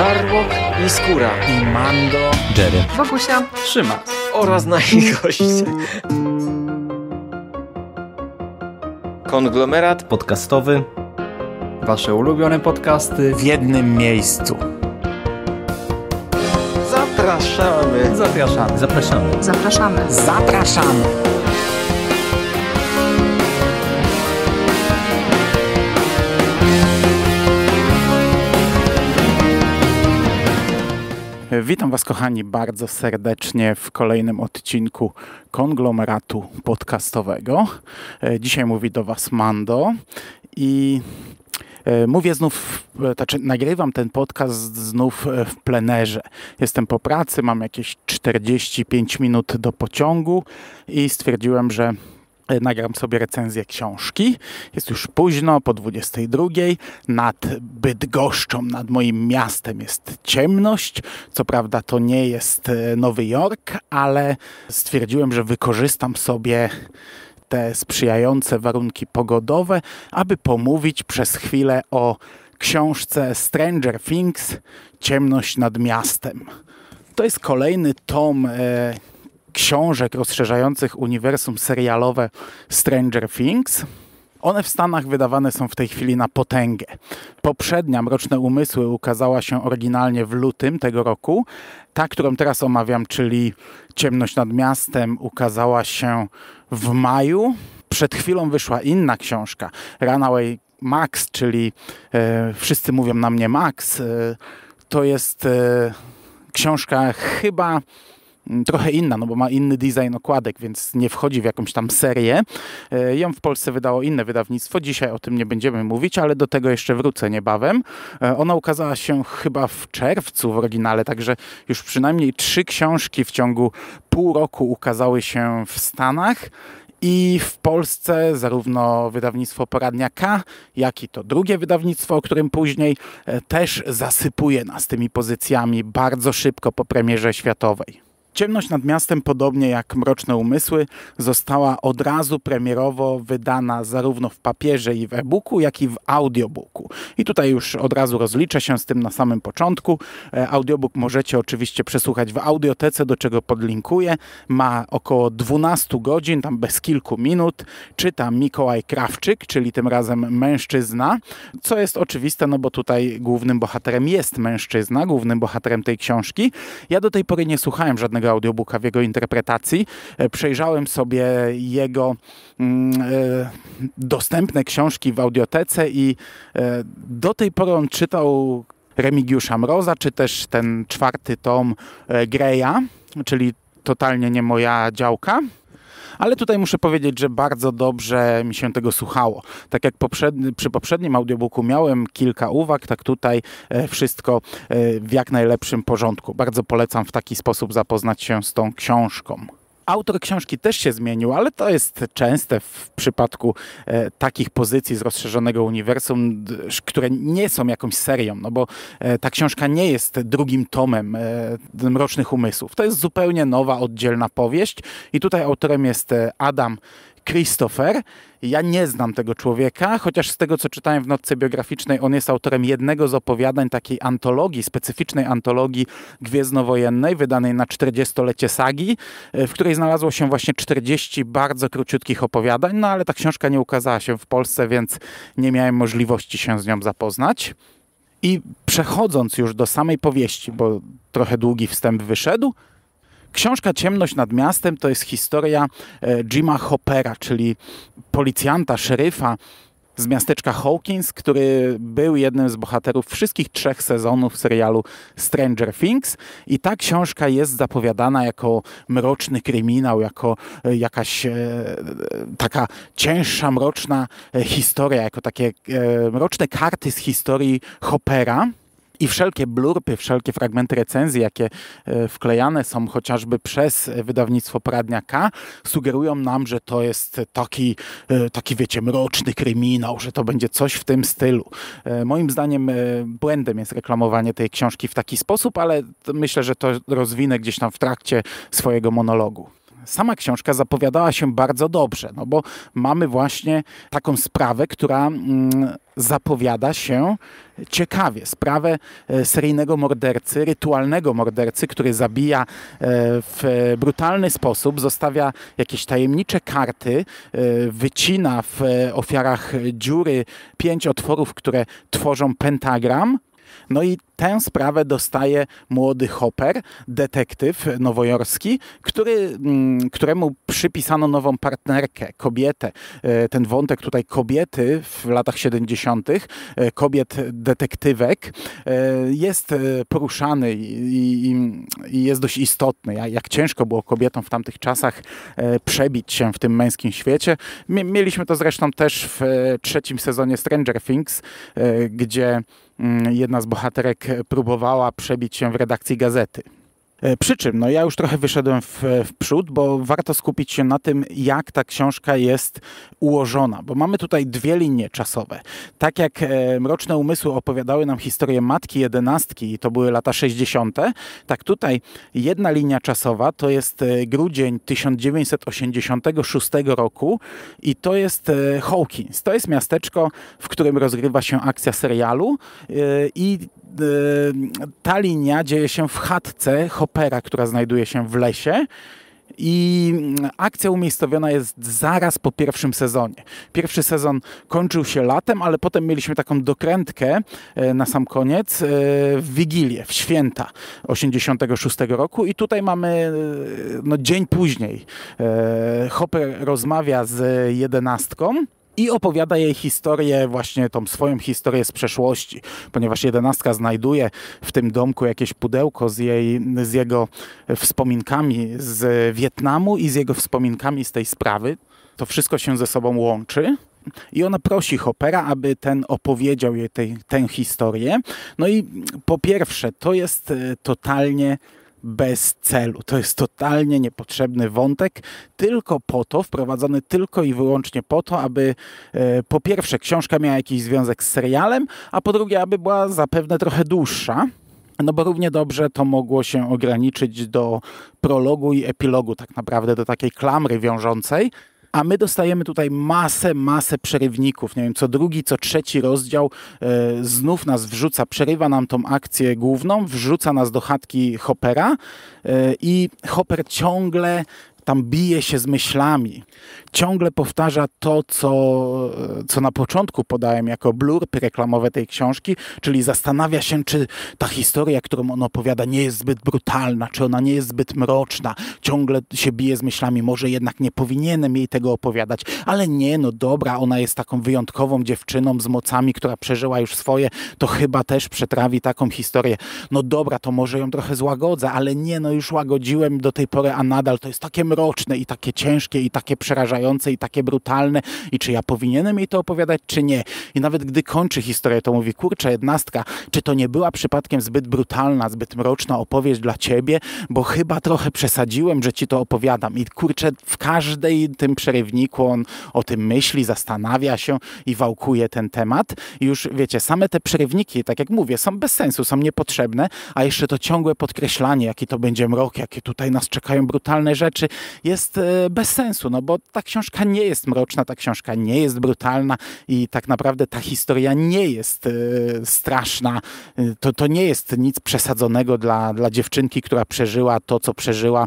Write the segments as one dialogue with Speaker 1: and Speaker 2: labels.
Speaker 1: Żarłok i Skóra i Mando, Jerry, Bogusia, trzyma oraz na ich goście. Konglomerat podcastowy. Wasze ulubione podcasty w jednym miejscu. Zapraszamy. Zapraszamy. Zapraszamy. Zapraszamy. Zapraszamy. Witam Was, kochani, bardzo serdecznie w kolejnym odcinku konglomeratu podcastowego. E, dzisiaj mówi do Was Mando i e, Mówię znów, e, znaczy nagrywam ten podcast znów w plenerze. Jestem po pracy, mam jakieś 45 minut do pociągu i stwierdziłem, że E, nagram sobie recenzję książki. Jest już późno, po 22. Nad Bydgoszczą, nad moim miastem jest ciemność. Co prawda to nie jest e, Nowy Jork, ale stwierdziłem, że wykorzystam sobie te sprzyjające warunki pogodowe, aby pomówić przez chwilę o książce Stranger Things Ciemność nad miastem. To jest kolejny tom e, książek rozszerzających uniwersum serialowe Stranger Things. One w Stanach wydawane są w tej chwili na potęgę. Poprzednia Mroczne Umysły ukazała się oryginalnie w lutym tego roku. Ta, którą teraz omawiam, czyli Ciemność nad miastem, ukazała się w maju. Przed chwilą wyszła inna książka, Runaway Max, czyli e, wszyscy mówią na mnie Max. E, to jest e, książka chyba Mm, trochę inna, no bo ma inny design okładek, więc nie wchodzi w jakąś tam serię. E, ją w Polsce wydało inne wydawnictwo, dzisiaj o tym nie będziemy mówić, ale do tego jeszcze wrócę niebawem. E, ona ukazała się chyba w czerwcu w oryginale, także już przynajmniej trzy książki w ciągu pół roku ukazały się w Stanach. I w Polsce zarówno wydawnictwo K, jak i to drugie wydawnictwo, o którym później e, też zasypuje nas tymi pozycjami bardzo szybko po premierze światowej. Ciemność nad miastem, podobnie jak Mroczne Umysły, została od razu premierowo wydana zarówno w papierze i w e-booku, jak i w audiobooku. I tutaj już od razu rozliczę się z tym na samym początku. E, audiobook możecie oczywiście przesłuchać w audiotece, do czego podlinkuję. Ma około 12 godzin, tam bez kilku minut. Czyta Mikołaj Krawczyk, czyli tym razem mężczyzna, co jest oczywiste, no bo tutaj głównym bohaterem jest mężczyzna, głównym bohaterem tej książki. Ja do tej pory nie słuchałem żadnego jednego audiobooka w jego interpretacji. E, przejrzałem sobie jego mm, e, dostępne książki w audiotece i e, do tej pory on czytał Remigiusza Mroza, czy też ten czwarty tom Greya, czyli totalnie nie moja działka ale tutaj muszę powiedzieć, że bardzo dobrze mi się tego słuchało. Tak jak poprzedni, przy poprzednim audiobooku miałem kilka uwag, tak tutaj e, wszystko e, w jak najlepszym porządku. Bardzo polecam w taki sposób zapoznać się z tą książką. Autor książki też się zmienił, ale to jest częste w przypadku e, takich pozycji z rozszerzonego uniwersum, które nie są jakąś serią, no bo e, ta książka nie jest drugim tomem e, Mrocznych Umysłów. To jest zupełnie nowa, oddzielna powieść i tutaj autorem jest e, Adam Christopher. Ja nie znam tego człowieka, chociaż z tego, co czytałem w notce biograficznej, on jest autorem jednego z opowiadań takiej antologii, specyficznej antologii gwiezdnowojennej, wydanej na 40-lecie sagi, e, w której znalazło się właśnie 40 bardzo króciutkich opowiadań, no ale ta książka nie ukazała się w Polsce, więc nie miałem możliwości się z nią zapoznać. I przechodząc już do samej powieści, bo trochę długi wstęp wyszedł, Książka Ciemność nad miastem to jest historia e, Jima Hoppera, czyli policjanta, szeryfa, z miasteczka Hawkins, który był jednym z bohaterów wszystkich trzech sezonów serialu Stranger Things. I ta książka jest zapowiadana jako mroczny kryminał, jako e, jakaś e, e, taka cięższa, mroczna historia, jako takie e, mroczne karty z historii Hoppera i wszelkie blurpy, wszelkie fragmenty recenzji, jakie e, wklejane są chociażby przez wydawnictwo Pradniaka, sugerują nam, że to jest taki, e, taki wiecie, mroczny kryminał, że to będzie coś w tym stylu. E, moim zdaniem błędem jest reklamowanie tej książki w taki sposób, ale myślę, że to rozwinę gdzieś tam w trakcie swojego monologu sama książka zapowiadała się bardzo dobrze, no bo mamy właśnie taką sprawę, która mm, zapowiada się ciekawie. Sprawę e, seryjnego mordercy, rytualnego mordercy, który zabija e, w brutalny sposób, zostawia jakieś tajemnicze karty, e, wycina w ofiarach dziury pięć otworów, które tworzą pentagram no i tę sprawę dostaje młody Hopper, detektyw nowojorski, który, mm, któremu przypisano nową partnerkę, kobietę. E, ten wątek tutaj kobiety w latach 70., e, kobiet detektywek, e, jest poruszany i, i jest dość istotny. Jak ciężko było kobietom w tamtych czasach przebić się w tym męskim świecie. Mieliśmy to zresztą też w trzecim sezonie Stranger Things, gdzie Mm, jedna z bohaterek próbowała przebić się w redakcji gazety. E, przy czym, no ja już trochę wyszedłem w, w, przód, bo warto skupić się na tym, jak ta książka jest ułożona, bo mamy tutaj dwie linie czasowe. Tak jak e, Mroczne Umysły opowiadały nam historię matki jedenastki i to były lata 60., tak tutaj jedna linia czasowa to jest e, grudzień 1986 roku i to jest e, Hawkins. To jest miasteczko, w którym rozgrywa się akcja serialu e, i e, ta linia dzieje się w chatce opera, która znajduje się w lesie. I mm, akcja umiejscowiona jest zaraz po pierwszym sezonie. Pierwszy sezon kończył się latem, ale potem mieliśmy taką dokrętkę e, na sam koniec e, w Wigilię, w święta 86 roku. I tutaj mamy e, no, dzień później. Hopper rozmawia z jedenastką i opowiada jej historię, właśnie tą swoją historię z przeszłości, ponieważ jedenastka znajduje w tym domku jakieś pudełko z, jej, z jego wspominkami z Wietnamu i z jego wspominkami z tej sprawy. To wszystko się ze sobą łączy. I ona prosi Hopera, aby ten opowiedział jej tej, tę historię. No i po pierwsze, to jest e, totalnie bez celu. To jest totalnie niepotrzebny wątek, tylko po to, wprowadzony tylko i wyłącznie po to, aby e, po pierwsze książka miała jakiś związek z serialem, a po drugie, aby była zapewne trochę dłuższa. No bo równie dobrze to mogło się ograniczyć do prologu i epilogu, tak naprawdę do takiej klamry wiążącej, a my dostajemy tutaj masę, masę przerywników. Nie wiem, co drugi, co trzeci rozdział e, znów nas wrzuca, przerywa nam tą akcję główną, wrzuca nas do chatki Hoppera e, i Hopper ciągle tam bije się z myślami. Ciągle powtarza to, co, co na początku podałem jako blurpy reklamowe tej książki, czyli zastanawia się, czy ta historia, którą on opowiada, nie jest zbyt brutalna, czy ona nie jest zbyt mroczna. Ciągle się bije z myślami, może jednak nie powinienem jej tego opowiadać, ale nie, no dobra, ona jest taką wyjątkową dziewczyną z mocami, która przeżyła już swoje, to chyba też przetrawi taką historię. No dobra, to może ją trochę złagodzę, ale nie, no już łagodziłem do tej pory, a nadal to jest takie mroczne, mroczne i takie ciężkie i takie przerażające i takie brutalne i czy ja powinienem jej to opowiadać, czy nie. I nawet gdy kończy historię, to mówi, kurczę, jednastka, czy to nie była przypadkiem zbyt brutalna, zbyt mroczna opowieść dla ciebie, bo chyba trochę przesadziłem, że ci to opowiadam. I kurczę, w każdej tym przerywniku on o tym myśli, zastanawia się i wałkuje ten temat. I już wiecie, same te przerywniki, tak jak mówię, są bez sensu, są niepotrzebne, a jeszcze to ciągłe podkreślanie, jaki to będzie mrok, jakie tutaj nas czekają brutalne rzeczy, jest e, bez sensu, no bo ta książka nie jest mroczna, ta książka nie jest brutalna i tak naprawdę ta historia nie jest e, straszna. E, to, to nie jest nic przesadzonego dla, dla dziewczynki, która przeżyła to, co przeżyła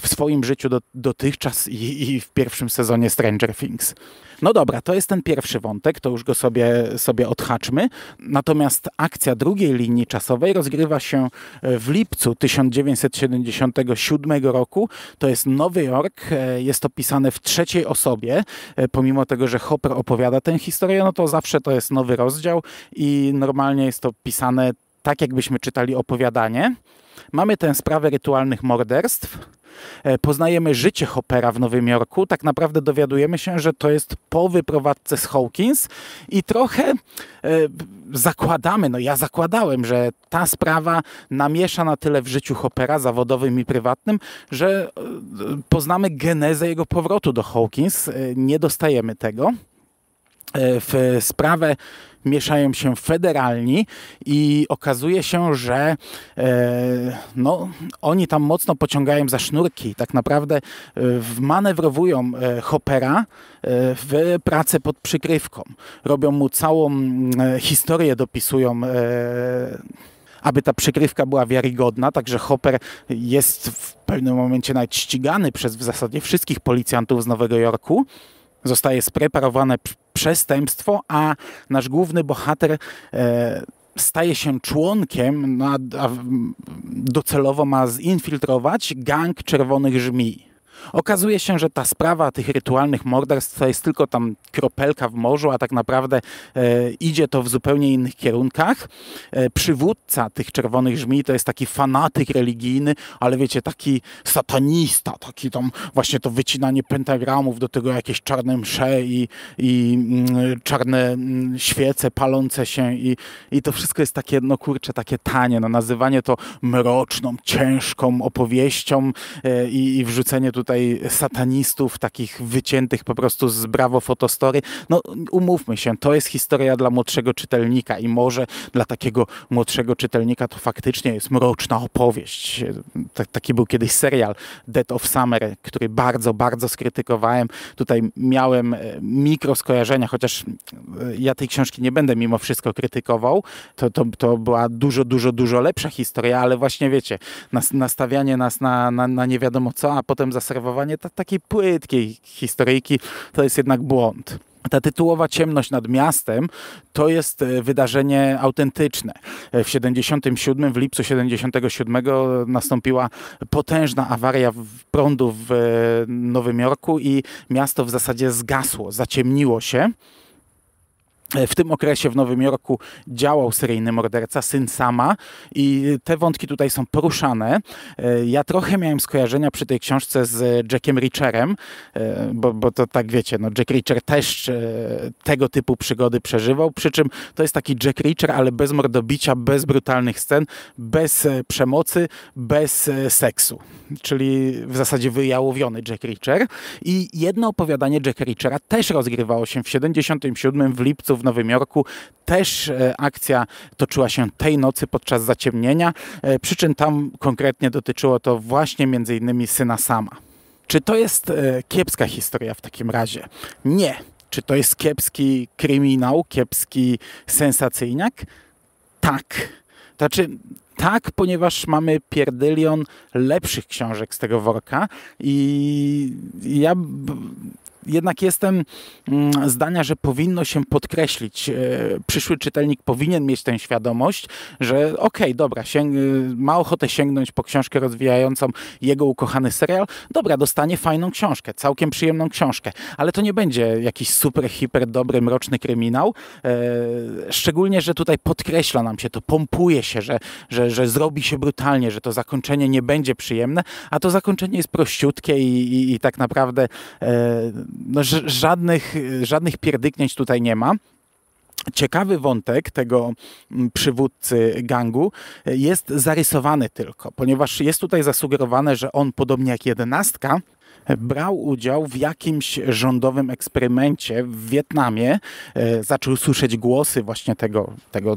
Speaker 1: w swoim życiu do, dotychczas i, i w pierwszym sezonie Stranger Things. No dobra, to jest ten pierwszy wątek, to już go sobie, sobie odhaczmy. Natomiast akcja drugiej linii czasowej rozgrywa się w lipcu 1977 roku. To jest Nowy Jork, e, jest to pisane w trzeciej osobie, e, pomimo tego, że Hopper opowiada tę historię, no to zawsze to jest nowy rozdział i normalnie jest to pisane tak, jakbyśmy czytali opowiadanie. Mamy tę sprawę rytualnych morderstw. E, poznajemy życie Hoppera w Nowym Jorku. Tak naprawdę dowiadujemy się, że to jest po wyprowadzce z Hawkins i trochę zakładamy, no ja zakładałem, że ta sprawa namiesza na tyle w życiu Hoppera zawodowym i prywatnym, że e, poznamy genezę jego powrotu do Hawkins. E, nie dostajemy tego. E, w sprawę mieszają się federalni i okazuje się, że e, no, oni tam mocno pociągają za sznurki. Tak naprawdę e, manewrowują e, Hoppera w pracę pod przykrywką. Robią mu całą historię, dopisują aby ta przykrywka była wiarygodna, także Hopper jest w pewnym momencie nawet ścigany przez w zasadzie wszystkich policjantów z Nowego Jorku zostaje spreparowane przestępstwo, a nasz główny bohater e, staje się członkiem, no, a, a docelowo ma zinfiltrować gang Czerwonych żmij. Okazuje się, że ta sprawa tych rytualnych morderstw to jest tylko tam kropelka w morzu, a tak naprawdę e, idzie to w zupełnie innych kierunkach. E, przywódca tych czerwonych żmi to jest taki fanatyk religijny, ale wiecie, taki satanista, taki tam właśnie to wycinanie pentagramów, do tego jakieś czarne msze i, i mm, czarne mm, świece palące się i, i to wszystko jest takie, no takie tanie, no nazywanie to mroczną, ciężką opowieścią e, i, i wrzucenie tutaj tutaj satanistów, takich wyciętych po prostu z brawo fotostory. No umówmy się, to jest historia dla młodszego czytelnika i może dla takiego młodszego czytelnika to faktycznie jest mroczna opowieść. Taki był kiedyś serial Dead of Summer, który bardzo, bardzo skrytykowałem. Tutaj miałem e, mikro skojarzenia, chociaż e, ja tej książki nie będę mimo wszystko krytykował. To, to, to była dużo, dużo, dużo lepsza historia, ale właśnie wiecie, nas, nastawianie nas na, na, na nie wiadomo co, a potem za takiej płytkiej historyjki to jest jednak błąd. Ta tytułowa ciemność nad miastem to jest e, wydarzenie autentyczne. E, w 77, w lipcu 77 nastąpiła potężna awaria prądu w e, Nowym Jorku i miasto w zasadzie zgasło, zaciemniło się. W tym okresie w Nowym Jorku działał seryjny morderca, syn sama, i te wątki tutaj są poruszane. E, ja trochę miałem skojarzenia przy tej książce z Jackiem Richerem, e, bo, bo to tak wiecie, no Jack Richer też e, tego typu przygody przeżywał. Przy czym to jest taki Jack Richer, ale bez mordobicia, bez brutalnych scen, bez przemocy, bez seksu. Czyli w zasadzie wyjałowiony Jack Richer. I jedno opowiadanie Jacka Richera też rozgrywało się w 77 w lipcu w Nowym Jorku. Też e, akcja toczyła się tej nocy podczas zaciemnienia, e, przy czym tam konkretnie dotyczyło to właśnie między innymi syna sama. Czy to jest e, kiepska historia w takim razie? Nie. Czy to jest kiepski kryminał, kiepski sensacyjniak? Tak. Znaczy, tak, ponieważ mamy pierdylion lepszych książek z tego worka i ja jednak jestem mm, zdania, że powinno się podkreślić. E, przyszły czytelnik powinien mieć tę świadomość, że okej, okay, dobra, y, ma ochotę sięgnąć po książkę rozwijającą jego ukochany serial. Dobra, dostanie fajną książkę, całkiem przyjemną książkę, ale to nie będzie jakiś super, hiper dobry, mroczny kryminał. E, szczególnie, że tutaj podkreśla nam się to, pompuje się, że, że, że zrobi się brutalnie, że to zakończenie nie będzie przyjemne, a to zakończenie jest prościutkie i, i, i tak naprawdę e, no, żadnych, żadnych pierdyknięć tutaj nie ma. Ciekawy wątek tego mm, przywódcy gangu jest zarysowany tylko, ponieważ jest tutaj zasugerowane, że on, podobnie jak jedenastka, brał udział w jakimś rządowym eksperymencie w Wietnamie. E, zaczął słyszeć głosy właśnie tego, tego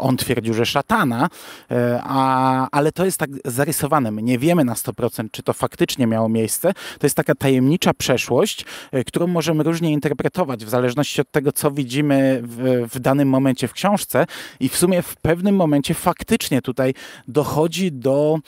Speaker 1: on twierdził, że szatana, e, a, ale to jest tak zarysowane. My nie wiemy na 100%, czy to faktycznie miało miejsce. To jest taka tajemnicza przeszłość, e, którą możemy różnie interpretować w zależności od tego, co widzimy w, w danym momencie w książce i w sumie w pewnym momencie faktycznie tutaj dochodzi do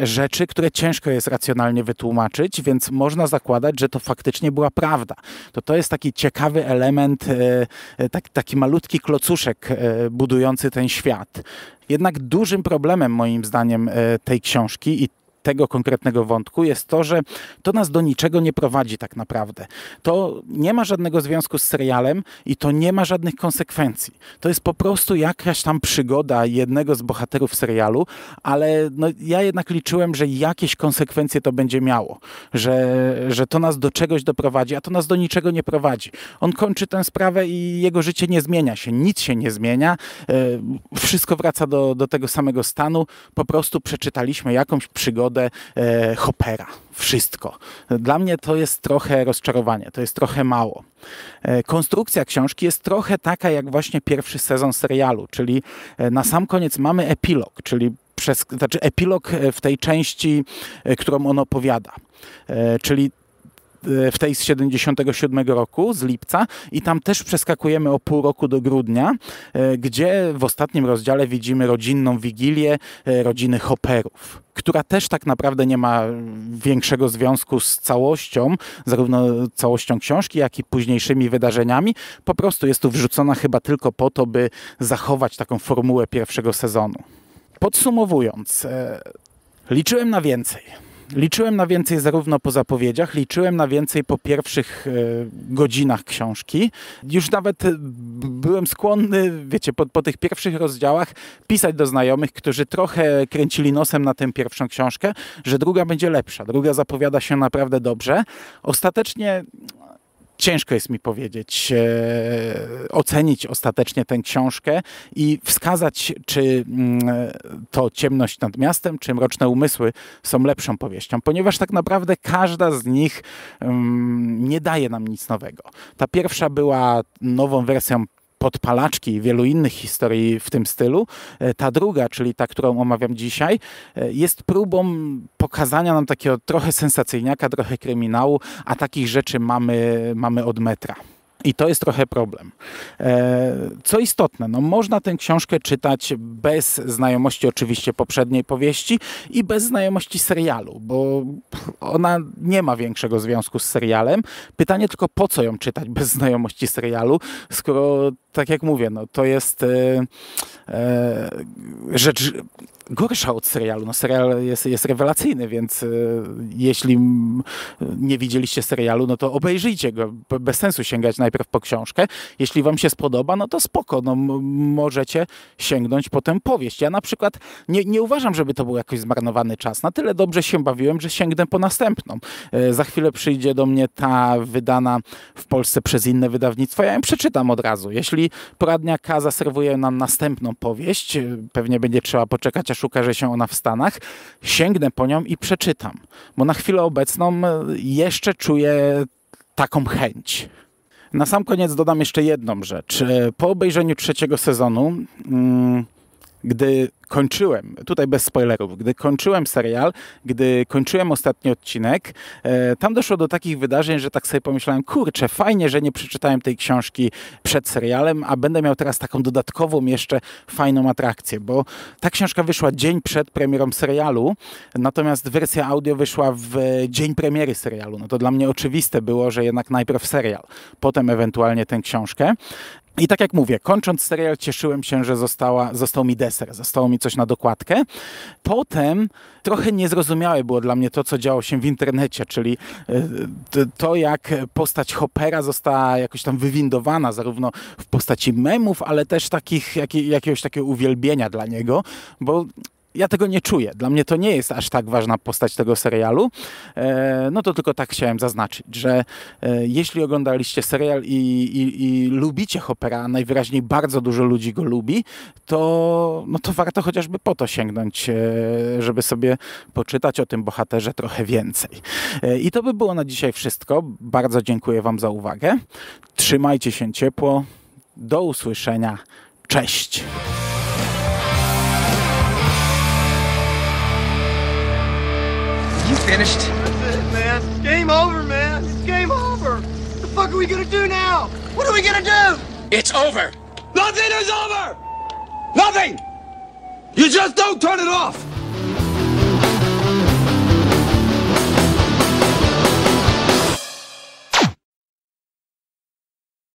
Speaker 1: e, rzeczy, które ciężko jest racjonalnie wytłumaczyć więc można zakładać, że to faktycznie była prawda. To to jest taki ciekawy element, e, e, tak, taki malutki klocuszek e, budujący ten świat. Jednak dużym problemem moim zdaniem tej książki i tego konkretnego wątku jest to, że to nas do niczego nie prowadzi tak naprawdę. To nie ma żadnego związku z serialem i to nie ma żadnych konsekwencji. To jest po prostu jakaś tam przygoda jednego z bohaterów serialu, ale no, ja jednak liczyłem, że jakieś konsekwencje to będzie miało, że, że to nas do czegoś doprowadzi, a to nas do niczego nie prowadzi. On kończy tę sprawę i jego życie nie zmienia się, nic się nie zmienia, e, wszystko wraca do, do tego samego stanu, po prostu przeczytaliśmy jakąś przygodę, nagrodę e, Wszystko. Dla mnie to jest trochę rozczarowanie, to jest trochę mało. E, konstrukcja książki jest trochę taka jak właśnie pierwszy sezon serialu, czyli e, na sam koniec mamy epilog, czyli przez, znaczy epilog w tej części, którą on opowiada. Czyli w tej z 77 roku, z lipca i tam też przeskakujemy o pół roku do grudnia, e, gdzie w ostatnim rozdziale widzimy rodzinną wigilię e, rodziny Hopperów która też tak naprawdę nie ma większego związku z całością, zarówno całością książki, jak i późniejszymi wydarzeniami. Po prostu jest tu wrzucona chyba tylko po to, by zachować taką formułę pierwszego sezonu. Podsumowując, e, liczyłem na więcej Liczyłem na więcej zarówno po zapowiedziach, liczyłem na więcej po pierwszych e, godzinach książki. Już nawet e, byłem skłonny, wiecie, po, po tych pierwszych rozdziałach pisać do znajomych, którzy trochę kręcili nosem na tę pierwszą książkę, że druga będzie lepsza, druga zapowiada się naprawdę dobrze. Ostatecznie ciężko jest mi powiedzieć, e, ocenić ostatecznie tę książkę i wskazać, czy mm, to Ciemność nad miastem, czy Mroczne Umysły są lepszą powieścią, ponieważ tak naprawdę każda z nich mm, nie daje nam nic nowego. Ta pierwsza była nową wersją podpalaczki i wielu innych historii w tym stylu. E, ta druga, czyli ta, którą omawiam dzisiaj, e, jest próbą pokazania nam takiego trochę sensacyjniaka, trochę kryminału, a takich rzeczy mamy, mamy od metra. I to jest trochę problem. E, co istotne, no można tę książkę czytać bez znajomości oczywiście poprzedniej powieści i bez znajomości serialu, bo ona nie ma większego związku z serialem. Pytanie tylko, po co ją czytać bez znajomości serialu, skoro, tak jak mówię, no to jest e, e, rzecz gorsza od serialu. No, serial jest, jest rewelacyjny, więc y, jeśli nie widzieliście serialu, no to obejrzyjcie go. Bez sensu sięgać najpierw po książkę. Jeśli wam się spodoba, no to spoko, no, możecie sięgnąć po tę powieść. Ja na przykład nie, nie uważam, żeby to był jakoś zmarnowany czas. Na tyle dobrze się bawiłem, że sięgnę po następną. Y, za chwilę przyjdzie do mnie ta wydana w Polsce przez inne wydawnictwo. Ja ją przeczytam od razu. Jeśli poradnia K zaserwuje nam następną powieść, y, pewnie będzie trzeba poczekać aż też ukaże się ona w Stanach, sięgnę po nią i przeczytam. Bo na chwilę obecną e, jeszcze czuję taką chęć. Na sam koniec dodam jeszcze jedną rzecz. E, po obejrzeniu trzeciego sezonu. Mm, gdy kończyłem, tutaj bez spoilerów, gdy kończyłem serial, gdy kończyłem ostatni odcinek, e, tam doszło do takich wydarzeń, że tak sobie pomyślałem, kurczę, fajnie, że nie przeczytałem tej książki przed serialem, a będę miał teraz taką dodatkową jeszcze fajną atrakcję, bo ta książka wyszła dzień przed premierą serialu, natomiast wersja audio wyszła w dzień premiery serialu. No to dla mnie oczywiste było, że jednak najpierw serial, potem ewentualnie tę książkę. I tak jak mówię, kończąc serial, cieszyłem się, że została, został mi deser, zostało mi coś na dokładkę. Potem trochę niezrozumiałe było dla mnie to, co działo się w internecie, czyli e, to, jak postać Hoppera została jakoś tam wywindowana, zarówno w postaci memów, ale też takich, jak, jakiegoś takiego uwielbienia dla niego, bo ja tego nie czuję. Dla mnie to nie jest aż tak ważna postać tego serialu. E, no to tylko tak chciałem zaznaczyć, że e, jeśli oglądaliście serial i, i, i lubicie Hoppera, a najwyraźniej bardzo dużo ludzi go lubi, to, no to warto chociażby po to sięgnąć, e, żeby sobie poczytać o tym bohaterze trochę więcej. I to by było na dzisiaj wszystko. Bardzo dziękuję Wam za uwagę. Trzymajcie się ciepło. Do usłyszenia. Cześć! finished? That's it, man. game over, man. It's game over. What the fuck are we gonna do now? What are we gonna do? It's over. Nothing is over! Nothing! You just don't turn it off!